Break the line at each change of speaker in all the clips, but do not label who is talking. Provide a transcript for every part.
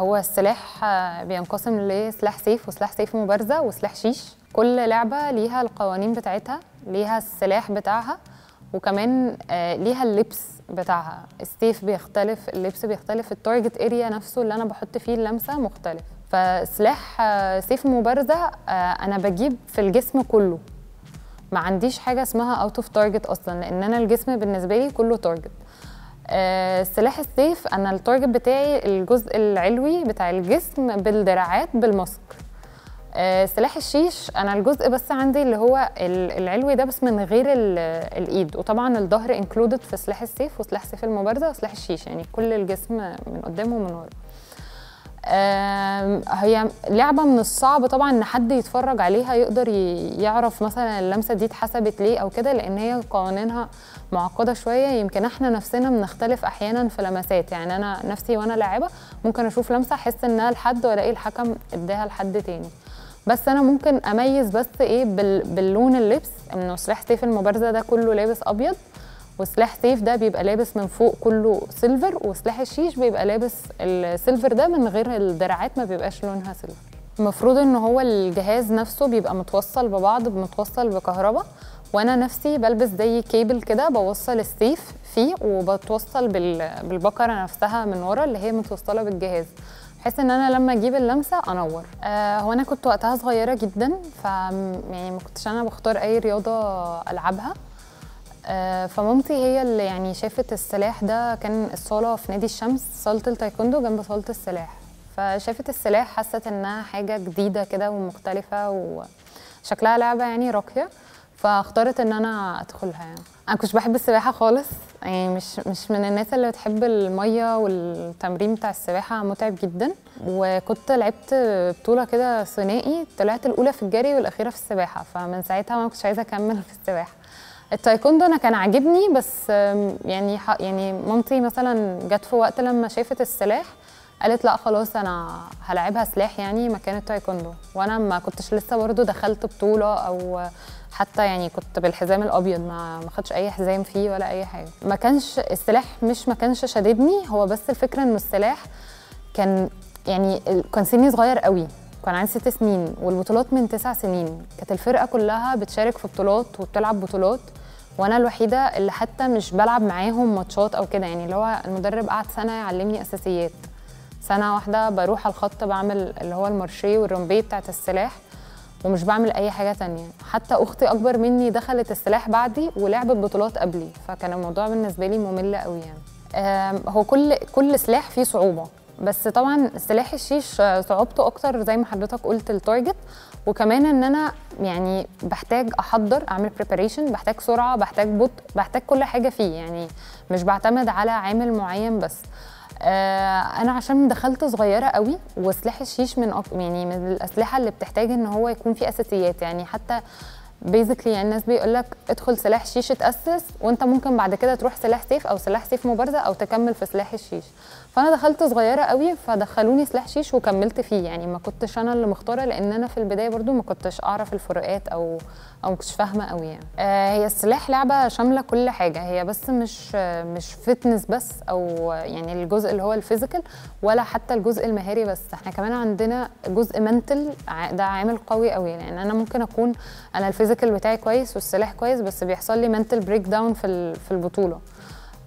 هو السلاح بينقسم لسلاح سيف وسلاح سيف مبارزة وسلاح شيش كل لعبة ليها القوانين بتاعتها ليها السلاح بتاعها وكمان آه، ليها اللبس بتاعها السيف بيختلف اللبس بيختلف التارجت اريا نفسه اللي انا بحط فيه اللمسه مختلف فسلاح آه، سيف مبارزه آه، انا بجيب في الجسم كله ما عنديش حاجه اسمها اوت اوف تارجت اصلا لان انا الجسم بالنسبه لي كله تارجت آه، سلاح السيف انا التارجت بتاعي الجزء العلوي بتاع الجسم بالدراعات بالماسك آه، سلاح الشيش انا الجزء بس عندي اللي هو العلوي ده بس من غير الايد وطبعا الظهر انكلودد في سلاح السيف وسلاح سيف المبارزه وسلاح الشيش يعني كل الجسم من قدام ومن ورا هي لعبة من الصعب طبعا ان حد يتفرج عليها يقدر يعرف مثلا اللمسة دي اتحسبت ليه او كده لان هي قوانينها معقدة شوية يمكن احنا نفسنا بنختلف احيانا في لمسات يعني انا نفسي وانا لاعبة ممكن اشوف لمسة احس انها لحد والاقي الحكم اداها لحد تاني بس انا ممكن اميز بس ايه باللون اللبس انه سلاح سيف المبارزه ده كله لابس ابيض وسلاح سيف ده بيبقى لابس من فوق كله سيلفر وسلاح الشيش بيبقى لابس السيلفر ده من غير الدراعات ما بيبقاش لونها سيلفر المفروض ان هو الجهاز نفسه بيبقى متوصل ببعض متوصل بكهرباء وانا نفسي بلبس زي كيبل كده بوصل السيف فيه وبتوصل بالبقره نفسها من ورا اللي هي متوصله بالجهاز بحيث ان انا لما اجيب اللمسه انور آه هو انا كنت وقتها صغيره جدا ف يعني ما كنتش انا بختار اي رياضه العبها آه، فمامتي هي اللي يعني شافت السلاح ده كان الصاله في نادي الشمس صاله التايكوندو جنب صاله السلاح فشافت السلاح حست انها حاجه جديده كده ومختلفه وشكلها لعبه يعني راقيه فاختارت ان انا ادخلها يعني انا كنت بحب السباحه خالص يعني مش مش من الناس اللي بتحب الميه والتمرين بتاع السباحه متعب جدا وكنت لعبت بطوله كده ثنائي طلعت الاولى في الجري والاخيره في السباحه فمن ساعتها ما كنتش عايزه اكمل في السباحه التايكوندو انا كان عاجبني بس يعني يعني مامتي مثلا جت في وقت لما شافت السلاح قالت لا خلاص انا هلعبها سلاح يعني مكان التايكوندو وانا ما كنتش لسه برضو دخلت بطوله او حتى يعني كنت بالحزام الابيض ما ما اي حزام فيه ولا اي حاجه ما كانش السلاح مش ما كانش شاددني هو بس الفكره انه السلاح كان يعني كان سني صغير قوي كان عندي ست سنين والبطولات من تسع سنين كانت الفرقه كلها بتشارك في بطولات وبتلعب بطولات وانا الوحيده اللي حتى مش بلعب معاهم ماتشات او كده يعني اللي هو المدرب قعد سنه يعلمني اساسيات سنه واحده بروح على الخط بعمل اللي هو المارشيه والرومبيه بتاعت السلاح ومش بعمل اي حاجه تانية حتى اختي اكبر مني دخلت السلاح بعدي ولعبت بطولات قبلي فكان الموضوع بالنسبه لي ممل قوي يعني هو كل كل سلاح فيه صعوبه بس طبعا سلاح الشيش صعوبته اكتر زي ما حضرتك قلت التارجت وكمان ان انا يعني بحتاج احضر اعمل بريباريشن بحتاج سرعه بحتاج بطء بحتاج كل حاجه فيه يعني مش بعتمد على عامل معين بس آه، انا عشان دخلت صغيره قوي وسلاح الشيش من يعني من الاسلحه اللي بتحتاج ان هو يكون فيه اساسيات يعني حتى بيزكلي يعني الناس بيقول لك ادخل سلاح شيش اتاسس وانت ممكن بعد كده تروح سلاح سيف او سلاح سيف مبارزه او تكمل في سلاح الشيش فانا دخلت صغيره قوي فدخلوني سلاح شيش وكملت فيه يعني ما كنتش انا اللي مختاره لان انا في البدايه برضو ما كنتش اعرف الفروقات او او ما كنتش فاهمه قوي يعني آه هي السلاح لعبه شامله كل حاجه هي بس مش مش فتنس بس او يعني الجزء اللي هو الفيزيكال ولا حتى الجزء المهاري بس احنا كمان عندنا جزء منتل ده عامل قوي قوي لان يعني انا ممكن اكون انا الفيزيكال الفيزيكال بتاعي كويس والسلاح كويس بس بيحصل لي منتل بريك داون في في البطوله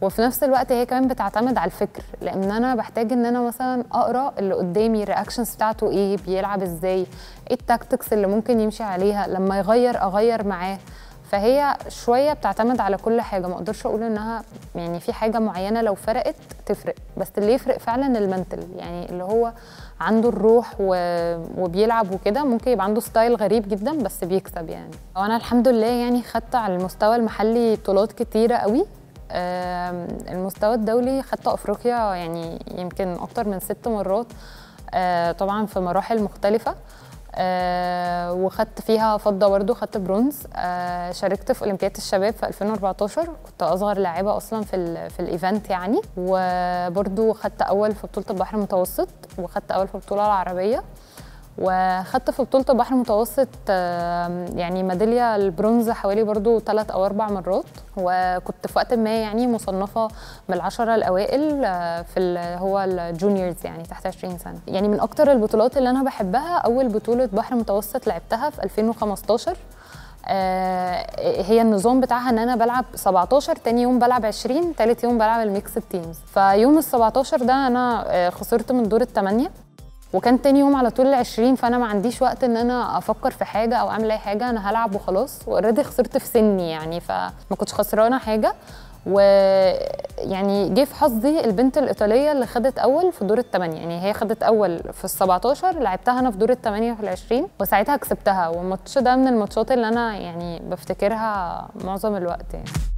وفي نفس الوقت هي كمان بتعتمد على الفكر لان انا بحتاج ان انا مثلا اقرا اللي قدامي الرياكشنز بتاعته ايه بيلعب ازاي ايه التاكتكس اللي ممكن يمشي عليها لما يغير اغير معاه فهي شويه بتعتمد على كل حاجه ما اقدرش اقول انها يعني في حاجه معينه لو فرقت تفرق بس اللي يفرق فعلا المنتل يعني اللي هو عنده الروح و... وبيلعب وكده ممكن يبقى عنده ستايل غريب جدا بس بيكسب يعني وانا الحمد لله يعني خدت على المستوى المحلي بطولات كتيره قوي المستوى الدولي خدت افريقيا يعني يمكن اكتر من ست مرات آه، طبعا في مراحل مختلفه آه، وخدت فيها فضه برضه خدت برونز آه شاركت في اولمبياد الشباب في 2014 كنت اصغر لاعبه اصلا في ال في الايفنت يعني وبرضو خدت اول في بطوله البحر المتوسط وخدت اول في البطوله العربيه وخدت في بطوله البحر المتوسط يعني ميداليه البرونز حوالي برضو ثلاث او اربع مرات وكنت في وقت ما يعني مصنفه من العشره الاوائل آه، في هو الجونيورز يعني تحت 20 سنه يعني من اكتر البطولات اللي انا بحبها اول بطوله بحر متوسط لعبتها في 2015 آه، هي النظام بتاعها ان انا بلعب 17 تاني يوم بلعب 20 تالت يوم بلعب الميكس التيمز فيوم ال 17 ده انا آه، خسرت من دور الثمانيه وكان تاني يوم على طول العشرين فانا ما عنديش وقت ان انا افكر في حاجه او اعمل اي حاجه انا هلعب وخلاص واوريدي خسرت في سني يعني فما كنتش خسرانه حاجه ويعني جه في حظي البنت الايطاليه اللي خدت اول في دور الثمانيه يعني هي خدت اول في ال 17 لعبتها انا في دور الثمانيه في ال 20 وساعتها كسبتها والماتش ده من الماتشات اللي انا يعني بفتكرها معظم الوقت يعني